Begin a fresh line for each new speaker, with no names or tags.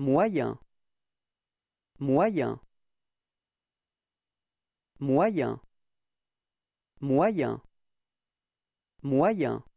Moyen moyen moyen moyen
moyen